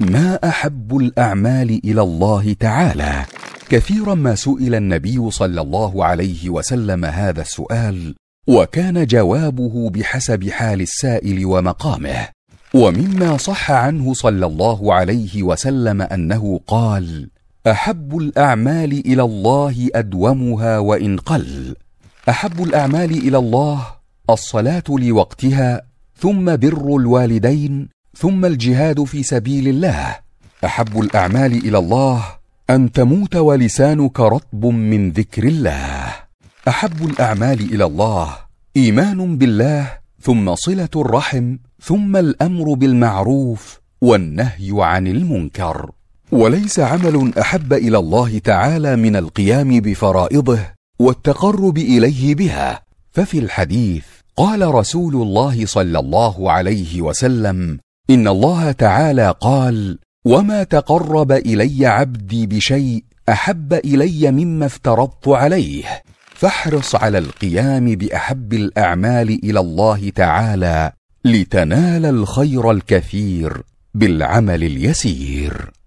ما احب الاعمال الى الله تعالى كثيرا ما سئل النبي صلى الله عليه وسلم هذا السؤال وكان جوابه بحسب حال السائل ومقامه ومما صح عنه صلى الله عليه وسلم انه قال احب الاعمال الى الله ادومها وان قل احب الاعمال الى الله الصلاه لوقتها ثم بر الوالدين ثم الجهاد في سبيل الله احب الاعمال الى الله ان تموت ولسانك رطب من ذكر الله احب الاعمال الى الله ايمان بالله ثم صله الرحم ثم الامر بالمعروف والنهي عن المنكر وليس عمل احب الى الله تعالى من القيام بفرائضه والتقرب اليه بها ففي الحديث قال رسول الله صلى الله عليه وسلم ان الله تعالى قال وما تقرب الي عبدي بشيء احب الي مما افترضت عليه فاحرص على القيام باحب الاعمال الى الله تعالى لتنال الخير الكثير بالعمل اليسير